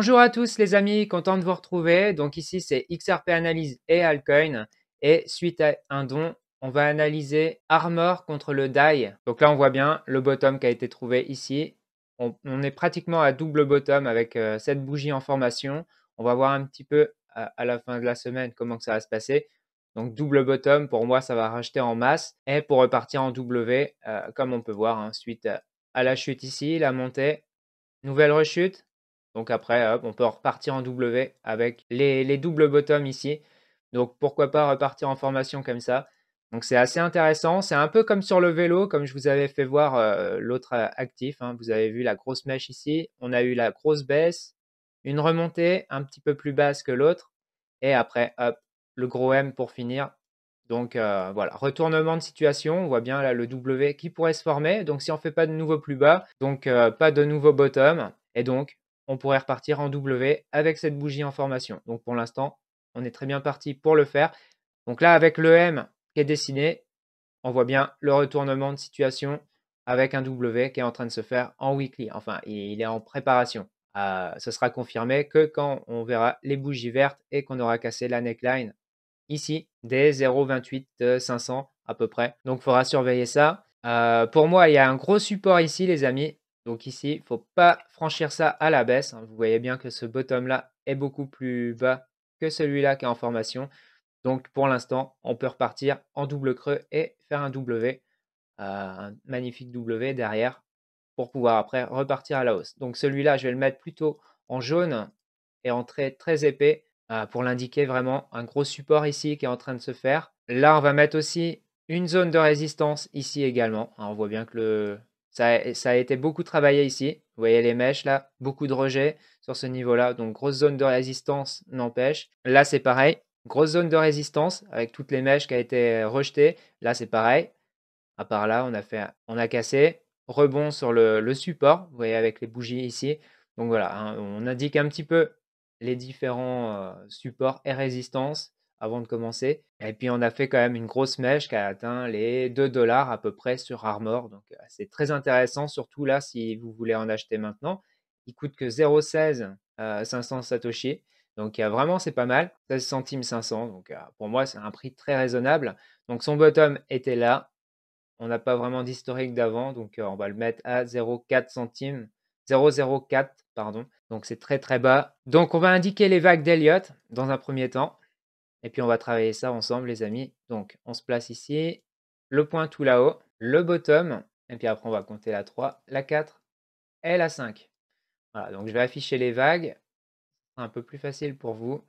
Bonjour à tous les amis, content de vous retrouver. Donc ici c'est XRP Analyse et Alcoin. Et suite à un don, on va analyser Armor contre le DAI. Donc là on voit bien le bottom qui a été trouvé ici. On, est pratiquement à double bottom avec euh, cette bougie en formation. On va voir un petit peu à, la fin de la semaine comment ça va se passer. Donc double bottom, pour moi ça va racheter en masse et pour repartir en W euh, comme on peut voir hein, suite à la chute ici, la montée, nouvelle rechute, donc après, hop, on peut repartir en W avec les, doubles bottoms ici. Donc pourquoi pas repartir en formation comme ça. Donc c'est assez intéressant. C'est un peu comme sur le vélo, comme je vous avais fait voir euh, l'autre euh, actif. Hein. Vous avez vu la grosse mèche ici. On a eu la grosse baisse, une remontée un petit peu plus basse que l'autre. Et après, hop, le gros M pour finir. Donc euh, voilà, retournement de situation, on voit bien là le W qui pourrait se former. Donc si on ne fait pas de nouveau plus bas, donc pas de nouveau bottom. Et donc on pourrait repartir en W avec cette bougie en formation. Donc pour l'instant, on est très bien parti pour le faire. Donc là, avec le M qui est dessiné, on voit bien le retournement de situation avec un W qui est en train de se faire en weekly. Enfin, il est en préparation. Euh, ce sera confirmé que quand on verra les bougies vertes et qu'on aura cassé la neckline ici des 0.28500 euh, à peu près. Donc il faudra surveiller ça. Euh, pour moi, il y a un gros support ici, les amis. Donc ici, il ne faut pas franchir ça à la baisse. Hein. Vous voyez bien que ce bottom-là est beaucoup plus bas que celui-là qui est en formation. Donc pour l'instant, on peut repartir en double creux et faire un W, euh, un magnifique W derrière pour pouvoir après repartir à la hausse. Donc celui-là, je vais le mettre plutôt en jaune et en trait très épais euh, pour l'indiquer vraiment un gros support ici qui est en train de se faire. Là, on va mettre aussi une zone de résistance ici également. Hein. on voit bien que le, ça, a été beaucoup travaillé ici. Vous voyez les mèches là, beaucoup de rejets sur ce niveau-là. Donc grosse zone de résistance n'empêche. Là c'est pareil, grosse zone de résistance avec toutes les mèches qui a été euh, rejetées. Là c'est pareil. À part là, on a, fait, on a cassé. Rebond sur le, support, vous voyez avec les bougies ici. Donc voilà, hein. on indique un petit peu les différents euh, supports et résistances avant de commencer. Et puis on a fait quand même une grosse mèche qui a atteint les 2 dollars à peu près sur Armor. Donc euh, c'est très intéressant, surtout là si vous voulez en acheter maintenant. Il coûte que 0,16 euh, 500 Satoshi. Donc vraiment c'est pas mal, 16 centimes 500. Donc euh, pour moi c'est un prix très raisonnable. Donc son bottom était là. On n'a pas vraiment d'historique d'avant, donc euh, on va le mettre à 0,4 centimes 0,04, pardon. Donc c'est très très bas. Donc on va indiquer les vagues d'Elliott dans un premier temps. Et puis on va travailler ça ensemble, les amis. Donc on se place ici, le point tout là-haut, le bottom, et puis après on va compter la 3, la 4 et la 5. Voilà, donc je vais afficher les vagues, un peu plus facile pour vous.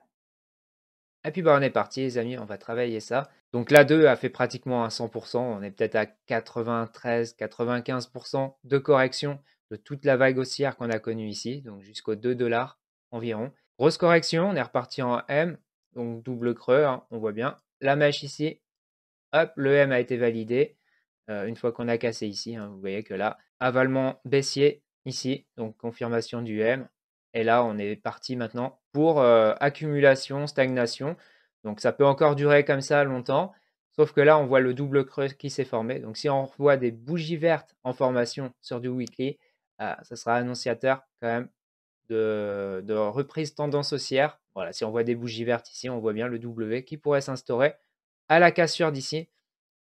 Et puis bah, on est parti les amis, on va travailler ça. Donc la 2 a fait pratiquement à 100%, on est peut-être à 93-95% de correction de toute la vague haussière qu'on a connue ici, donc jusqu'aux 2 dollars environ. Grosse correction, on est reparti en M, donc double creux, hein, on voit bien. La mèche ici, hop, le M a été validé. Euh, une fois qu'on a cassé ici, hein, vous voyez que là, avalement baissier ici, donc confirmation du M. Et là, on est parti maintenant pour euh, accumulation, stagnation. Donc ça peut encore durer comme ça longtemps, sauf que là, on voit le double creux qui s'est formé. Donc si on voit des bougies vertes en formation sur du weekly, ah, ça sera annonciateur quand même de, reprise tendance haussière. Voilà, si on voit des bougies vertes ici, on voit bien le W qui pourrait s'instaurer à la cassure d'ici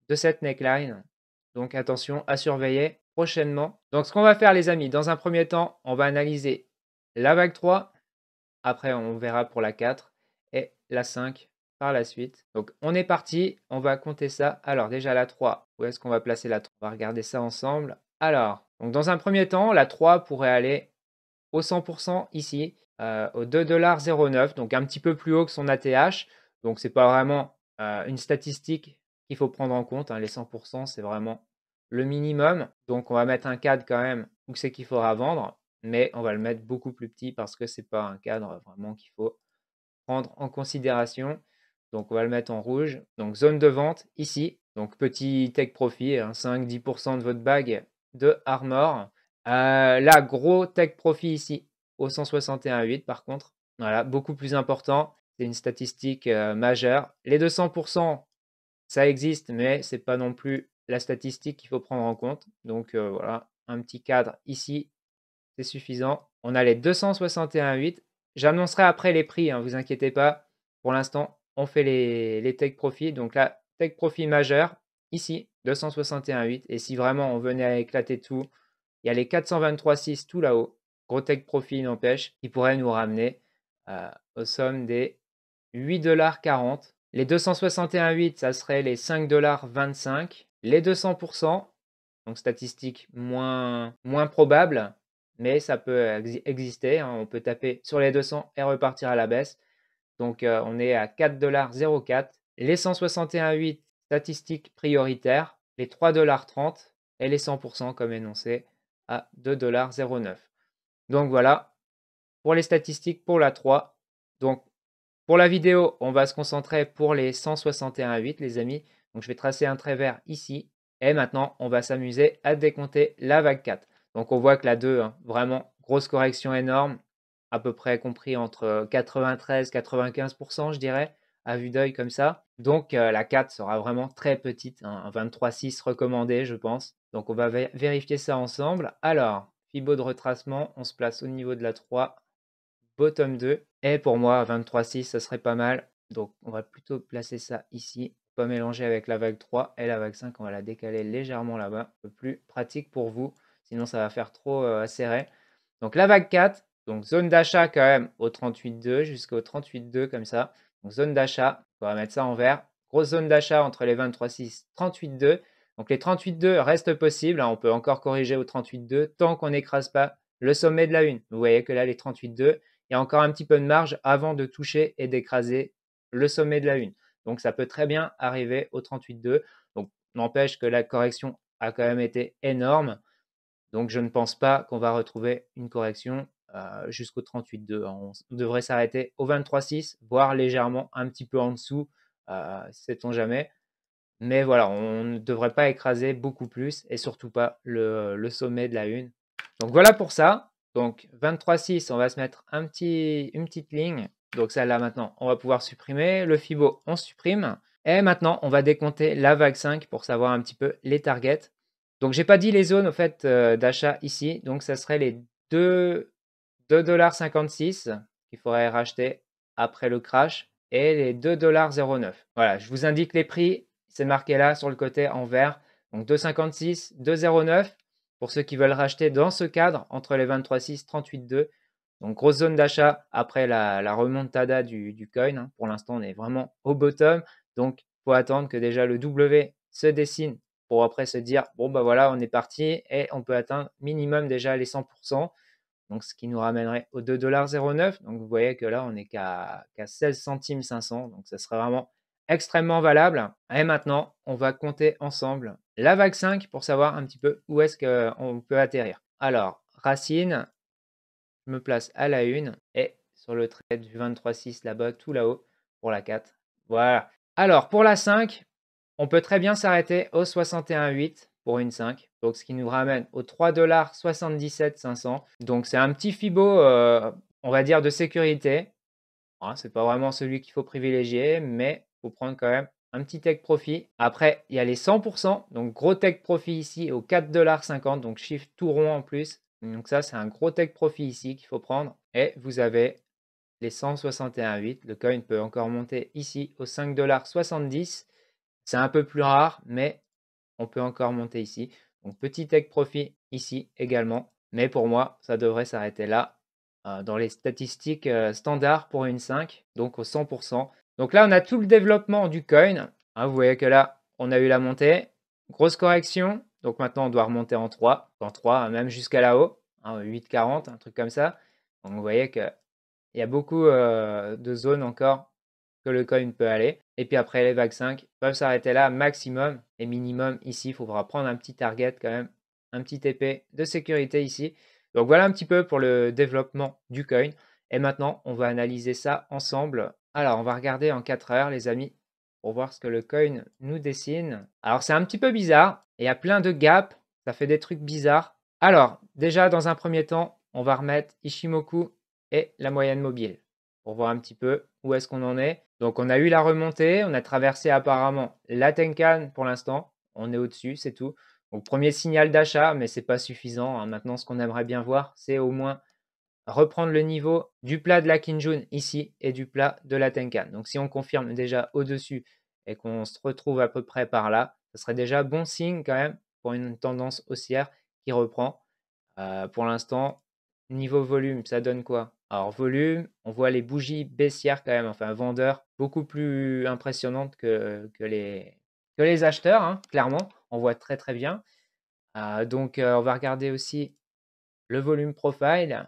de cette neckline. Donc attention à surveiller prochainement. Donc ce qu'on va faire les amis, dans un premier temps, on va analyser la vague 3. Après, on verra pour la 4 et la 5 par la suite. Donc on est parti, on va compter ça. Alors déjà la 3, où est-ce qu'on va placer la 3 On va regarder ça ensemble. Alors, donc dans un premier temps, la 3 pourrait aller au 100% ici, euh, au 2,09$, donc un petit peu plus haut que son ATH. Donc c'est pas vraiment euh, une statistique qu'il faut prendre en compte. Hein. Les 100%, c'est vraiment le minimum. Donc on va mettre un cadre quand même où c'est qu'il faudra vendre, mais on va le mettre beaucoup plus petit parce que ce c'est pas un cadre vraiment qu'il faut prendre en considération. Donc on va le mettre en rouge. Donc zone de vente ici. Donc petit take profit, 5-10% hein, de votre bague de Armor là, gros tech profit ici, au 161,8 par contre. Voilà, beaucoup plus important. C'est une statistique majeure. Les 200%, ça existe, mais ce n'est pas non plus la statistique qu'il faut prendre en compte. Donc voilà, un petit cadre ici, c'est suffisant. On a les 261,8. J'annoncerai après les prix, hein, vous inquiétez pas. Pour l'instant, on fait les, tech profits. Donc là, tech profit majeur, ici, 261,8. Et si vraiment on venait à éclater tout, il y a les 423,6 tout là-haut. Grotech tech profit n'empêche, qui pourrait nous ramener euh, aux sommes des 8,40$. Les 261,8, ça serait les 5,25$. Les 200%, donc statistiques moins, moins probable, mais ça peut exister. Hein. On peut taper sur les 200 et repartir à la baisse. Donc euh, on est à 4,04$. Les 161,8, statistiques prioritaires, Les 3,30$ et les 100% comme énoncé à 2,09$. Donc voilà pour les statistiques pour la 3. Donc pour la vidéo, on va se concentrer pour les 161,8 les amis. Donc je vais tracer un trait vert ici. Et maintenant, on va s'amuser à décompter la vague 4. Donc on voit que la 2, hein, vraiment grosse correction énorme, à peu près compris entre 93-95%, je dirais à vue d'œil comme ça. Donc euh, la 4 sera vraiment très petite, hein, un 23 recommandé je pense. Donc on va vérifier ça ensemble. Alors, Fibo de retracement, on se place au niveau de la 3, bottom 2. Et pour moi, 23,6 6 ça serait pas mal. Donc on va plutôt placer ça ici, pas mélanger avec la vague 3 et la vague 5, on va la décaler légèrement là-bas. Un peu plus pratique pour vous, sinon ça va faire trop serré. Euh, donc la vague 4, donc zone d'achat quand même au 38.2 jusqu'au 38.2 comme ça. Donc, zone d'achat, on va mettre ça en vert. Grosse zone d'achat entre les 23,6 38,2. Donc les 38,2 restent possibles. Hein. on peut encore corriger au 38,2 tant qu'on n'écrase pas le sommet de la une. Vous voyez que là, les 38,2, il y a encore un petit peu de marge avant de toucher et d'écraser le sommet de la une. Donc ça peut très bien arriver au 38,2. Donc n'empêche que la correction a quand même été énorme. Donc je ne pense pas qu'on va retrouver une correction euh, jusqu'au 38,2, On devrait s'arrêter au 23,6, voire légèrement un petit peu en dessous, euh, sait-on jamais. Mais voilà, on ne devrait pas écraser beaucoup plus et surtout pas le, le sommet de la une. Donc voilà pour ça. Donc 23,6, on va se mettre un petit, une petite ligne. Donc celle-là maintenant, on va pouvoir supprimer. Le FIBO, on supprime. Et maintenant, on va décompter la vague 5 pour savoir un petit peu les targets. Donc j'ai pas dit les zones au fait euh, d'achat ici. Donc ça serait les deux 2,56$ qu'il faudrait racheter après le crash et les 2,09$. Voilà, je vous indique les prix. C'est marqué là sur le côté en vert. Donc 2,56, 2,09 pour ceux qui veulent racheter dans ce cadre entre les 23,6, 38,2. Donc grosse zone d'achat après la, remontada du, coin. Hein. Pour l'instant, on est vraiment au bottom. Donc il faut attendre que déjà le W se dessine pour après se dire bon bah voilà, on est parti et on peut atteindre minimum déjà les 100% donc ce qui nous ramènerait aux 2,09$. Donc vous voyez que là, on n'est qu'à 16 centimes 500, donc ça serait vraiment extrêmement valable. Et maintenant, on va compter ensemble la vague 5 pour savoir un petit peu où est-ce qu'on peut atterrir. Alors, racine, je me place à la 1 et sur le trait du 23,6 là-bas, tout là-haut, pour la 4. Voilà. Alors, pour la 5, on peut très bien s'arrêter au 61,8 pour une 5. Donc ce qui nous ramène aux 3,77$. Donc c'est un petit Fibo, euh, on va dire, de sécurité. Hein, c'est pas vraiment celui qu'il faut privilégier, mais il faut prendre quand même un petit tech profit. Après, il y a les 100%, donc gros tech profit ici aux 4,50$, donc chiffre tout rond en plus. Donc ça, c'est un gros tech profit ici qu'il faut prendre. Et vous avez les 161,8. Le coin peut encore monter ici aux 5,70$. C'est un peu plus rare, mais on peut encore monter ici. Donc petit take profit ici également. Mais pour moi, ça devrait s'arrêter là euh, dans les statistiques euh, standards pour une 5, donc au 100%. Donc là, on a tout le développement du coin. Hein, vous voyez que là, on a eu la montée, grosse correction. Donc maintenant, on doit remonter en 3, en 3, hein, même jusqu'à là-haut, 8,40, hein, un truc comme ça. Donc vous voyez qu'il y a beaucoup euh, de zones encore que le coin peut aller. Et puis après, les vagues 5 peuvent s'arrêter là maximum et minimum ici. Il faudra prendre un petit target quand même, un petit épée de sécurité ici. Donc voilà un petit peu pour le développement du coin. Et maintenant, on va analyser ça ensemble. Alors, on va regarder en 4 heures, les amis, pour voir ce que le coin nous dessine. Alors, c'est un petit peu bizarre. Il y a plein de gaps. Ça fait des trucs bizarres. Alors, déjà, dans un premier temps, on va remettre Ishimoku et la moyenne mobile pour voir un petit peu où est-ce qu'on en est. Donc on a eu la remontée, on a traversé apparemment la Tenkan pour l'instant, on est au-dessus, c'est tout. Donc premier signal d'achat, mais ce n'est pas suffisant. Hein. Maintenant, ce qu'on aimerait bien voir, c'est au moins reprendre le niveau du plat de la Kinjun ici et du plat de la Tenkan. Donc si on confirme déjà au-dessus et qu'on se retrouve à peu près par là, ce serait déjà bon signe quand même pour une tendance haussière qui reprend. Euh, pour l'instant, Niveau volume, ça donne quoi Alors volume, on voit les bougies baissières quand même, enfin vendeurs, beaucoup plus impressionnantes que, les, que les acheteurs, hein, clairement. On voit très très bien. Euh, donc euh, on va regarder aussi le volume profile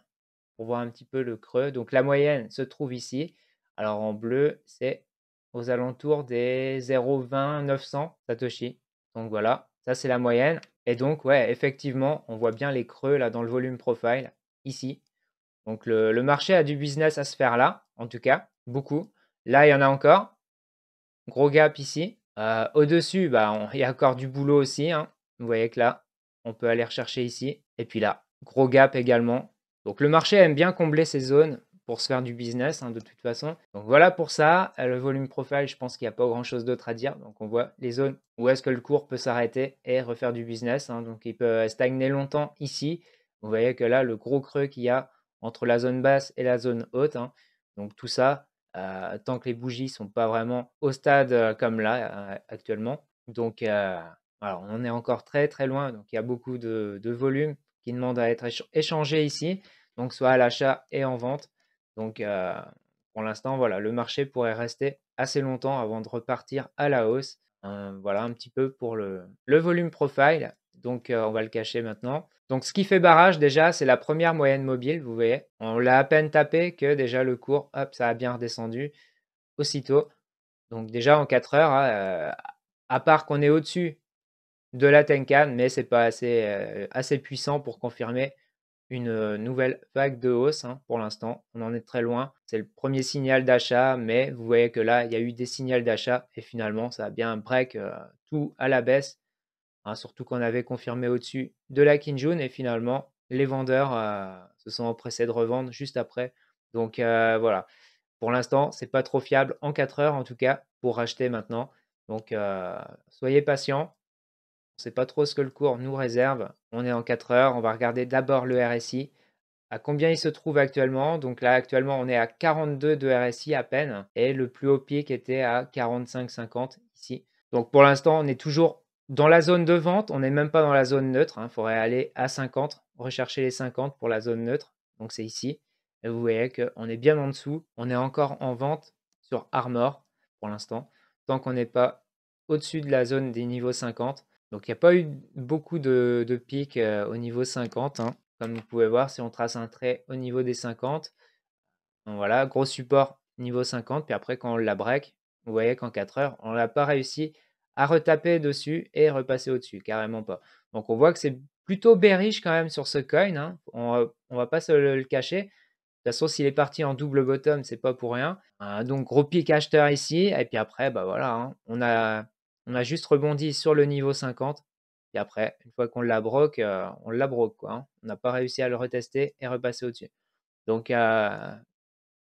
pour voir un petit peu le creux. Donc la moyenne se trouve ici. Alors en bleu, c'est aux alentours des 0,20 900 Satoshi. Donc voilà, ça c'est la moyenne. Et donc ouais, effectivement, on voit bien les creux là dans le volume profile ici. Donc le, marché a du business à se faire là, en tout cas, beaucoup. Là, il y en a encore. Gros gap ici. Euh, au-dessus, bah, il y a encore du boulot aussi. Hein. Vous voyez que là, on peut aller rechercher ici. Et puis là, gros gap également. Donc le marché aime bien combler ces zones pour se faire du business hein, de toute façon. Donc voilà pour ça, euh, le volume profile, je pense qu'il n'y a pas grand chose d'autre à dire. Donc on voit les zones où est-ce que le cours peut s'arrêter et refaire du business. Hein. Donc il peut stagner longtemps ici, vous voyez que là, le gros creux qu'il y a entre la zone basse et la zone haute, hein, donc tout ça, euh, tant que les bougies ne sont pas vraiment au stade euh, comme là euh, actuellement. Donc, on est encore très très loin. Donc, il y a beaucoup de, volume qui demande à être échangé ici, donc soit à l'achat et en vente. Donc, pour l'instant, voilà, le marché pourrait rester assez longtemps avant de repartir à la hausse. Hein, voilà un petit peu pour le volume profile. Donc, on va le cacher maintenant. Donc ce qui fait barrage déjà, c'est la première moyenne mobile, vous voyez. On l'a à peine tapé que déjà le cours, hop, ça a bien redescendu aussitôt. Donc déjà en 4 heures, hein, euh, à part qu'on est au-dessus de la Tenkan, mais ce n'est pas assez, euh, assez puissant pour confirmer une euh, nouvelle vague de hausse hein, pour l'instant. On en est très loin. C'est le premier signal d'achat, mais vous voyez que là, il y a eu des signaux d'achat et finalement, ça a bien break tout à la baisse Hein, surtout qu'on avait confirmé au-dessus de la Kinjun et finalement les vendeurs euh, se sont empressés de revendre juste après. Donc euh, voilà, pour l'instant c'est pas trop fiable en 4 heures en tout cas pour racheter maintenant. Donc euh, soyez patient. on ne sait pas trop ce que le cours nous réserve. On est en 4 heures, on va regarder d'abord le RSI, à combien il se trouve actuellement. Donc là actuellement on est à 42 de RSI à peine et le plus haut pic était à 45,50 ici. Donc pour l'instant on est toujours dans la zone de vente, on n'est même pas dans la zone neutre. Il hein. faudrait aller à 50, rechercher les 50 pour la zone neutre. Donc c'est ici. Et vous voyez qu'on est bien en dessous. On est encore en vente sur Armor pour l'instant. Tant qu'on n'est pas au-dessus de la zone des niveaux 50. Donc il n'y a pas eu beaucoup de, pics euh, au niveau 50. Hein. Comme vous pouvez voir, si on trace un trait au niveau des 50, voilà, gros support niveau 50. Puis après, quand on la break, vous voyez qu'en 4 heures, on n'a pas réussi à retaper dessus et repasser au-dessus, carrément pas. Donc on voit que c'est plutôt bearish quand même sur ce coin, hein. on, on va pas se le, cacher. De toute façon, s'il est parti en double bottom, c'est pas pour rien. Hein, donc gros pic acheteur ici, et puis après, bah voilà, hein. on, a, on a juste rebondi sur le niveau 50. Et après, une fois qu'on la broque, euh, on la broque. Quoi, On n'a pas réussi à le retester et repasser au-dessus. Donc euh,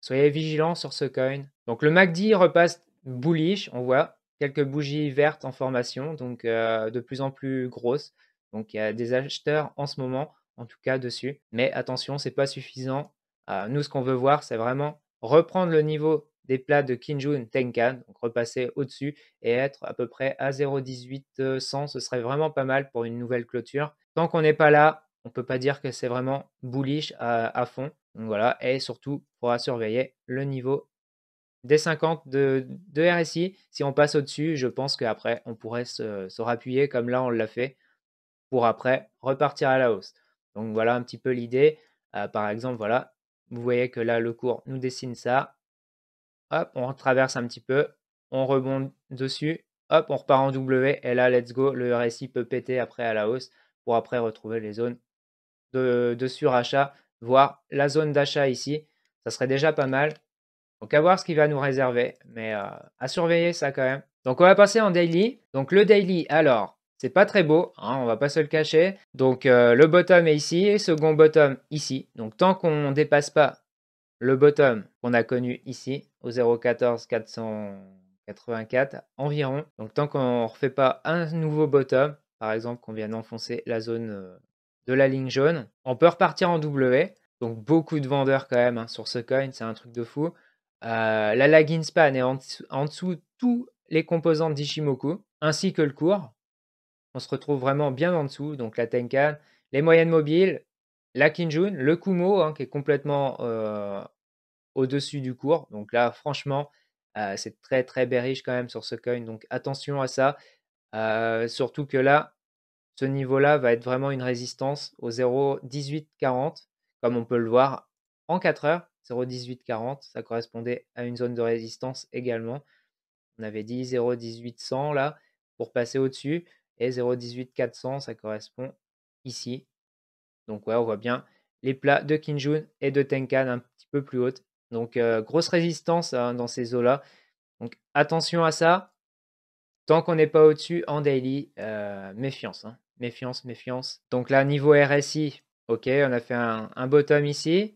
soyez vigilants sur ce coin. Donc le MACD repasse bullish, on voit, quelques bougies vertes en formation, donc de plus en plus grosses. Donc il y a des acheteurs en ce moment, en tout cas dessus. Mais attention, c'est pas suffisant. Ah, nous, ce qu'on veut voir, c'est vraiment reprendre le niveau des plats de Kinjun Tenkan, donc repasser au-dessus et être à peu près à 0,1800. Ce serait vraiment pas mal pour une nouvelle clôture. Tant qu'on n'est pas là, on peut pas dire que c'est vraiment bullish à, fond. voilà, et surtout, il faudra surveiller le niveau des 50 de, RSI. Si on passe au-dessus, je pense qu'après, on pourrait se, rappuyer comme là, on l'a fait, pour après repartir à la hausse. Donc voilà un petit peu l'idée. Euh, par exemple, voilà, vous voyez que là, le cours nous dessine ça. Hop, on traverse un petit peu, on rebond dessus, hop, on repart en W, et là, let's go, le RSI peut péter après à la hausse pour après retrouver les zones de, de surachat, voire la zone d'achat ici. Ça serait déjà pas mal. Donc à voir ce qu'il va nous réserver, mais euh, à surveiller ça quand même. Donc on va passer en daily. Donc le daily, alors, c'est pas très beau, hein, on va pas se le cacher. Donc euh, le bottom est ici et second bottom ici. Donc tant qu'on dépasse pas le bottom qu'on a connu ici au 0,14 484 environ. Donc tant qu'on refait pas un nouveau bottom, par exemple qu'on vient d'enfoncer la zone euh, de la ligne jaune, on peut repartir en W. Donc beaucoup de vendeurs quand même hein, sur ce coin, c'est un truc de fou. Euh, la la span est en, dessous tous les composants d'Ishimoku, ainsi que le cours. On se retrouve vraiment bien en dessous, donc la Tenkan, les moyennes mobiles, la Kinjun, le Kumo, hein, qui est complètement euh, au-dessus du cours. Donc là, franchement, euh, c'est très très bearish quand même sur ce coin, donc attention à ça. surtout que là, ce niveau-là va être vraiment une résistance au 0,1840, comme on peut le voir en 4 heures. 0,1840, ça correspondait à une zone de résistance également. On avait dit 0,1800 là pour passer au-dessus et 0,18400 ça correspond ici. Donc ouais, on voit bien les plats de Kinjun et de Tenkan un petit peu plus hautes. Donc euh, grosse résistance hein, dans ces eaux-là. Donc attention à ça. Tant qu'on n'est pas au-dessus en daily, euh, méfiance. Hein. Méfiance, méfiance. Donc là, niveau RSI, ok, on a fait un bottom ici.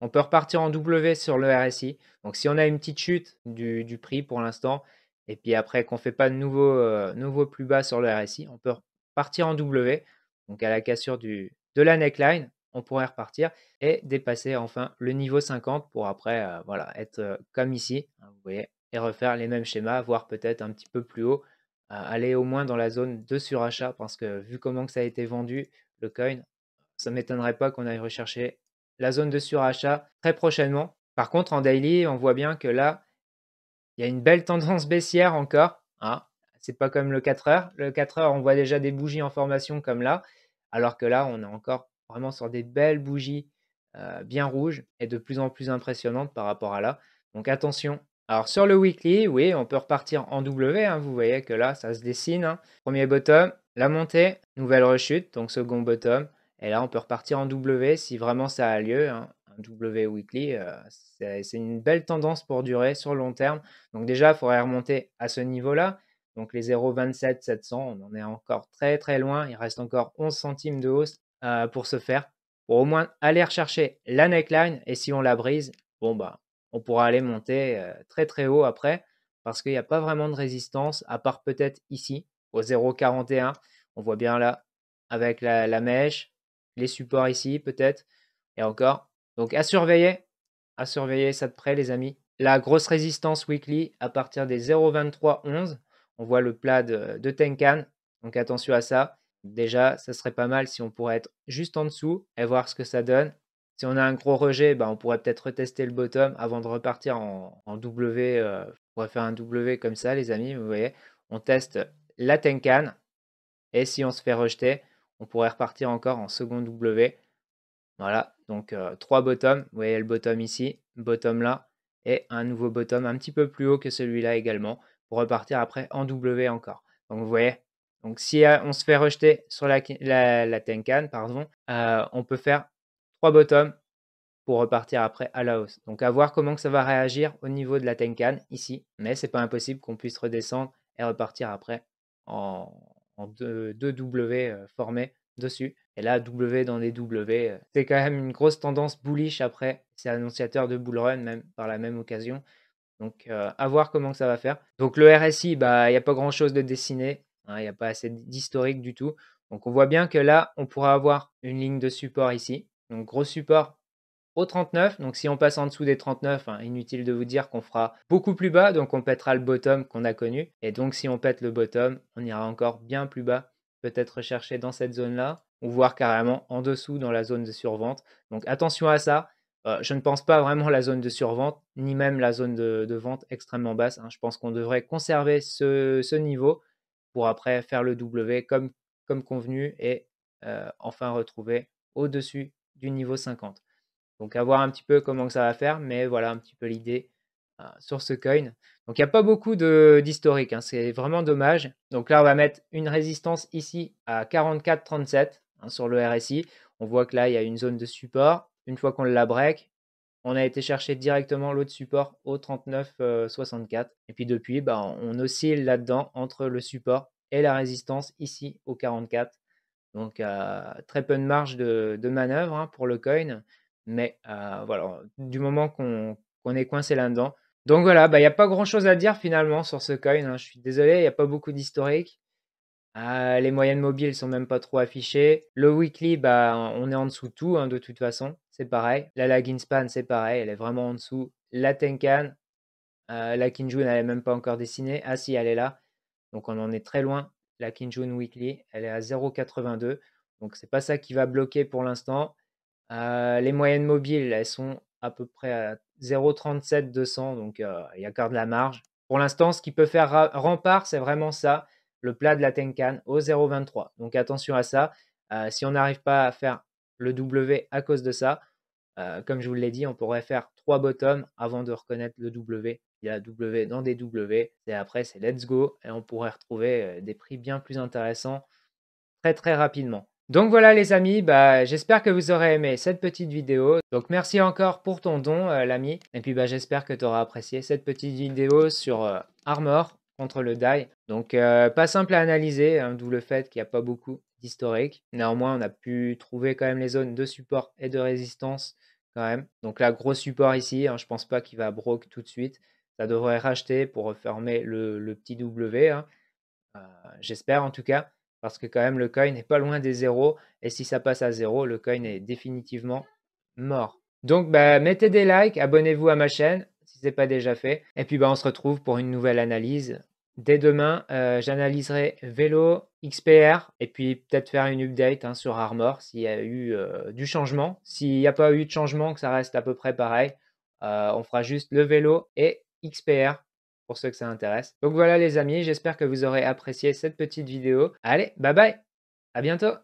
On peut repartir en W sur le RSI. Donc si on a une petite chute du, prix pour l'instant, et puis après qu'on ne fait pas de nouveau, euh, plus bas sur le RSI, on peut repartir en W, donc à la cassure du, de la neckline, on pourrait repartir et dépasser enfin le niveau 50 pour après euh, voilà, être euh, comme ici, hein, vous voyez, et refaire les mêmes schémas, voire peut-être un petit peu plus haut, aller au moins dans la zone de surachat, parce que vu comment que ça a été vendu, le coin, ça ne m'étonnerait pas qu'on aille rechercher la zone de surachat très prochainement. Par contre, en daily, on voit bien que là, il y a une belle tendance baissière encore. Ce ah, c'est pas comme le 4 heures. Le 4 heures, on voit déjà des bougies en formation comme là, alors que là, on est encore vraiment sur des belles bougies euh, bien rouges et de plus en plus impressionnantes par rapport à là. Donc attention. Alors sur le weekly, oui, on peut repartir en W. Hein. vous voyez que là, ça se dessine. Hein. Premier bottom, la montée, nouvelle rechute, donc second bottom, et là, on peut repartir en W si vraiment ça a lieu. Hein. Un W weekly, euh, c'est une belle tendance pour durer sur le long terme. Donc déjà, il faudrait remonter à ce niveau-là. Donc les 0,27 700, on en est encore très très loin. Il reste encore 11 centimes de hausse euh, pour se faire. Pour au moins aller rechercher la neckline. Et si on la brise, bon bah, on pourra aller monter euh, très très haut après. Parce qu'il n'y a pas vraiment de résistance, à part peut-être ici, au 0,41. On voit bien là, avec la mèche, les supports ici peut-être, et encore. Donc à surveiller, à surveiller ça de près les amis. La grosse résistance weekly à partir des 0,2311, on voit le plat de, Tenkan, donc attention à ça. Déjà, ça serait pas mal si on pourrait être juste en dessous et voir ce que ça donne. Si on a un gros rejet, ben, on pourrait peut-être retester le bottom avant de repartir en, W. Euh, on pourrait faire un W comme ça, les amis, vous voyez. On teste la Tenkan. Et si on se fait rejeter, on pourrait repartir encore en second W. Voilà, donc euh, trois bottoms. Vous voyez le bottom ici, bottom là, et un nouveau bottom un petit peu plus haut que celui-là également, pour repartir après en W encore. Donc vous voyez, donc si euh, on se fait rejeter sur la, Tenkan, pardon, euh, on peut faire trois bottoms pour repartir après à la hausse. Donc à voir comment que ça va réagir au niveau de la Tenkan ici, mais c'est pas impossible qu'on puisse redescendre et repartir après en, de deux, W euh, formés dessus. Et là, W dans des W, euh, c'est quand même une grosse tendance bullish après. C'est annonciateur de bull run même par la même occasion. Donc, euh, à voir comment ça va faire. Donc, le RSI, bah, il n'y a pas grand chose de dessiné. Hein, il n'y a pas assez d'historique du tout. Donc, on voit bien que là, on pourra avoir une ligne de support ici. Donc, gros support au 39. Donc si on passe en dessous des 39, hein, inutile de vous dire qu'on fera beaucoup plus bas, donc on pètera le bottom qu'on a connu. Et donc si on pète le bottom, on ira encore bien plus bas, peut-être chercher dans cette zone-là, ou voir carrément en dessous dans la zone de survente. Donc attention à ça. Euh, je ne pense pas vraiment la zone de survente, ni même la zone de, vente extrêmement basse. Hein. Je pense qu'on devrait conserver ce, niveau pour après faire le W comme, convenu et euh, enfin retrouver au-dessus du niveau 50. Donc à voir un petit peu comment ça va faire, mais voilà un petit peu l'idée euh, sur ce coin. Donc il n'y a pas beaucoup d'historique, hein, c'est vraiment dommage. Donc là on va mettre une résistance ici à 44,37 hein, sur le RSI. On voit que là il y a une zone de support. Une fois qu'on la break, on a été chercher directement l'autre support au 39,64. Euh, et puis depuis, bah, on oscille là-dedans entre le support et la résistance ici au 44. Donc euh, très peu de marge de, manœuvre hein, pour le coin. Mais voilà, du moment qu'on est coincé là-dedans. Donc voilà, bah, il n'y a pas grand-chose à dire finalement sur ce coin. Hein. Je suis désolé, il n'y a pas beaucoup d'historique. Ah, les moyennes mobiles sont même pas trop affichées. Le weekly, bah, on est en dessous de tout hein, de toute façon. C'est pareil. La lagging Span, c'est pareil. Elle est vraiment en dessous. La Tenkan, euh, la Kinjun, elle n'est même pas encore dessinée. Ah si, elle est là. Donc on en est très loin. La Kinjun Weekly, elle est à 0,82. Donc c'est pas ça qui va bloquer pour l'instant. Euh, les moyennes mobiles, elles sont à peu près à 0,37 200, donc euh, il y a encore de la marge. Pour l'instant, ce qui peut faire rempart, c'est vraiment ça, le plat de la Tenkan au 0,23. Donc attention à ça. Euh, si on n'arrive pas à faire le W à cause de ça, comme je vous l'ai dit, on pourrait faire trois bottoms avant de reconnaître le W. Il y a W dans des W, et après c'est let's go, et on pourrait retrouver des prix bien plus intéressants très très rapidement. Donc voilà les amis, bah, j'espère que vous aurez aimé cette petite vidéo. Donc merci encore pour ton don euh, l'ami. Et puis bah, j'espère que tu auras apprécié cette petite vidéo sur euh, Armor contre le die. Donc euh, pas simple à analyser, hein, d'où le fait qu'il n'y a pas beaucoup d'historique. Néanmoins on a pu trouver quand même les zones de support et de résistance quand même. Donc là grosse support ici, je hein, je pense pas qu'il va broke tout de suite. Ça devrait racheter pour refermer le, petit W. Hein. J'espère en tout cas parce que quand même le coin n'est pas loin des zéros et si ça passe à zéro, le coin est définitivement mort. Donc bah, mettez des likes, abonnez-vous à ma chaîne si ce n'est pas déjà fait et puis bah, on se retrouve pour une nouvelle analyse. Dès demain, euh, j'analyserai vélo, XPR et puis peut-être faire une update hein, sur Armor s'il y a eu euh, du changement. S'il n'y a pas eu de changement, que ça reste à peu près pareil, euh, on fera juste le vélo et XPR pour ceux que ça intéresse. Donc voilà les amis, j'espère que vous aurez apprécié cette petite vidéo. Allez, bye bye, à bientôt